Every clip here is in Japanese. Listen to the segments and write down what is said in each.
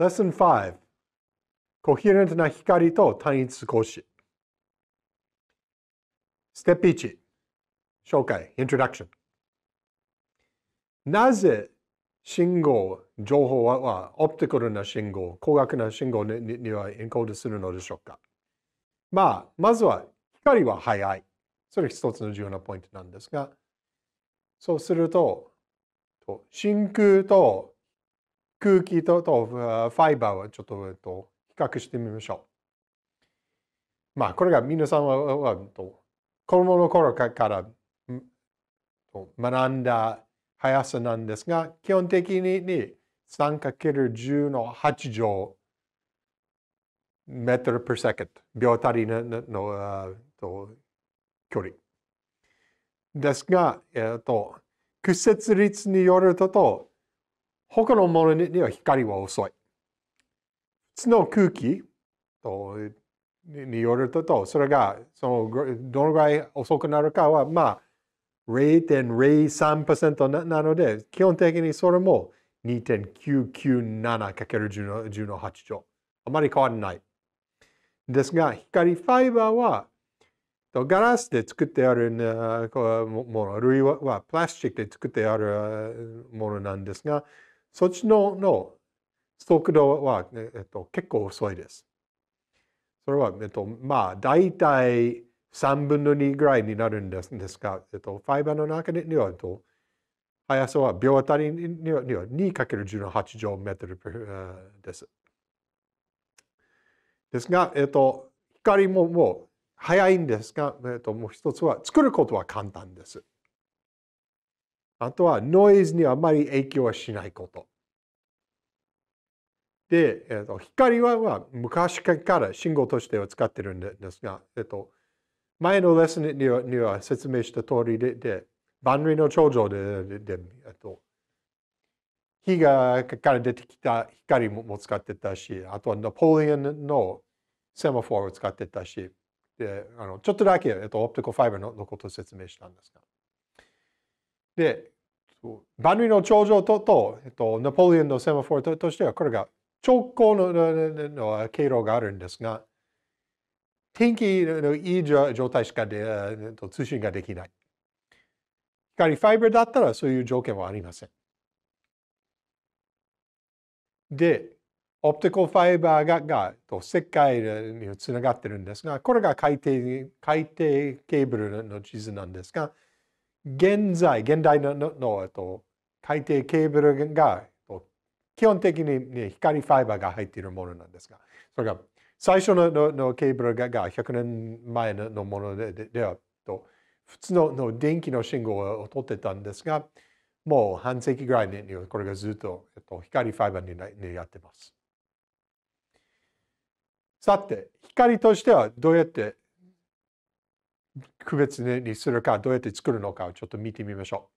Lesson 5コヒレントな光と単一格子ステップ1紹介 Introduction なぜ信号、情報はオプティカルな信号、光学な信号にはエンコードするのでしょうかまあ、まずは光は速い。それ一つの重要なポイントなんですが、そうすると、真空と空気とファイバーをちょっと、えっと、比較してみましょう。まあ、これが皆さんは、子供の頃から学んだ速さなんですが、基本的に 3×10 の8乗メートル per second 秒たりののと距離。ですが、えっと、屈折率によると、他のものには光は遅い。普通の空気とによると、それがそのどのぐらい遅くなるかは、まあ、0.03%なので、基本的にそれも 2.997×10 の8乗。あまり変わらない。ですが、光ファイバーは、ガラスで作ってあるもの、あるいはプラスチックで作ってあるものなんですが、そっちのの速度は、えっと、結構遅いです。それは、えっと、まあ、大体3分の2ぐらいになるんですですが、えっと、ファイバーの中には、えっと、速さは秒当たりにはには 2×10 の8乗メートルです。ですが、えっと、光ももう早いんですが、えっと、もう一つは作ることは簡単です。あとはノイズにあまり影響はしないこと。で、えー、と光は昔から信号として使ってるんですが、えー、と前のレッスンにはには説明した通りで、で万里の頂上ででで、えー、と火がから出てきた光もも使ってたし、あとはナポレオンのセマフォーを使ってたし、であのちょっとだけ、えっと、オプティコファイバーののことを説明したんですが。で、万里の頂上とと、えっと、ナポレオンのセマフォーととしては、これが直行のの経路があるんですが、天気のいい状態しかで通信ができない。光ファイバーだったらそういう条件はありません。で、オプティコファイバーがが世界につながってるんですが、これが海底海底ケーブルの地図なんですが、現在、現代のののと海底ケーブルが基本的に、ね、光ファイバーが入っているものなんですが、それが最初のののケーブルがが100年前のものででではと、普通のの電気の信号を取ってたんですが、もう半世紀ぐらいにこれがずっと、えっと、光ファイバーにな、ね、やってます。さて、光としてはどうやって区別にするか、どうやって作るのかをちょっと見てみましょ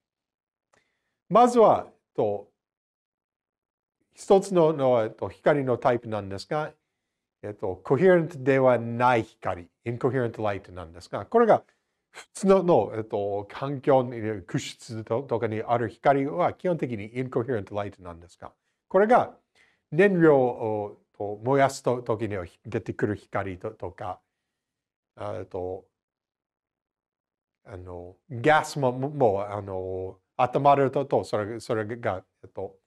う。まずは、と一つのの、えっと、光のタイプなんですが、えっと、コヘレントではない光、インコヘレントライトなんですが、これが普通の、えっと、環境に、屈出とかにある光は基本的にインコヘレントライトなんですが、これが燃料を燃やすときに出てくる光とか、あとあのガスももうあの温まるとそれそれが、えっと、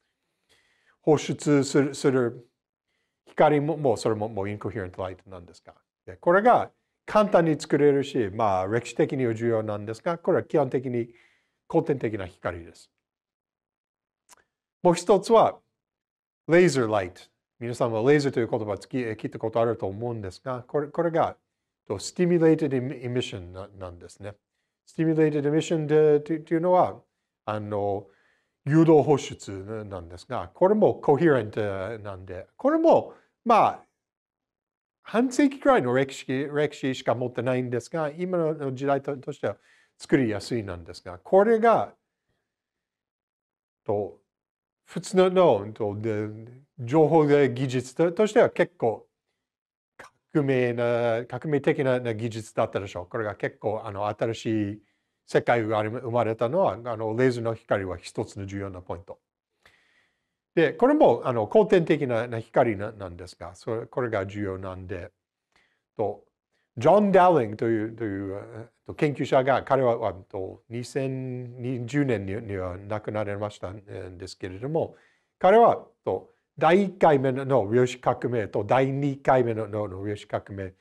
放出するする光ももうそれももうインコヘレントライトなんですかでこれが簡単に作れるし、まあ、歴史的には重要なんですがこれは基本的に古典的な光です。もう一つはレーザーライト。皆さんはレーザーという言葉を聞いたことあると思うんですがこれこれがスティミュレーテッドエミッションなんですね。スティミュレーテッドエミッションというのはあの誘導放出なんですが、これもコヘレントなんで、これも、まあ、半世紀くらいの歴史歴史しか持ってないんですが、今の時代としては作りやすいなんですが、これが、と普通のとで情報技術としては結構革命な革命的な技術だったでしょう。これが結構あの新しい世界が生まれたのはあのレーズの光は一つの重要なポイント。でこれもあの後天的な光なんですがそれこれが重要なんでとジョン・ダーリングというという研究者が彼は2020年には亡くなられましたんですけれども彼はと第1回目の量子革命と第2回目の量子革命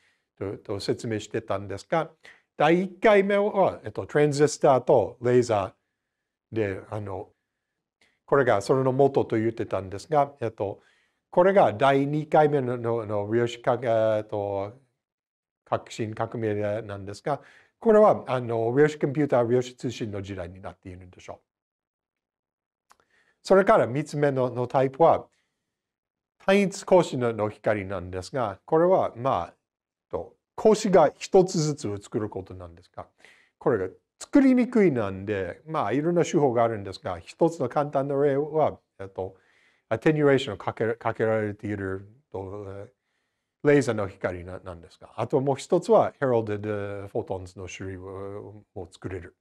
と説明してたんですが第1回目は、えっと、トランジスタとレーザーで、あの、これがそれの元と言ってたんですが、えっと、これが第2回目ののの量子化、えっと、革新革命なんですが、これはあの量子コンピューター、量子通信の時代になっているんでしょう。それから3つ目ののタイプは、単一格子のの光なんですが、これはまあ、格子が一つずつ作ることなんですが、これが作りにくいなんで、まあ、いろんな手法があるんですが、一つの簡単な例は、えっと、アテニュレーションをかけかけられていると、レーザーの光なんですが、あともう一つは、ヘロデ・ド・フォトンズの種類を作れる。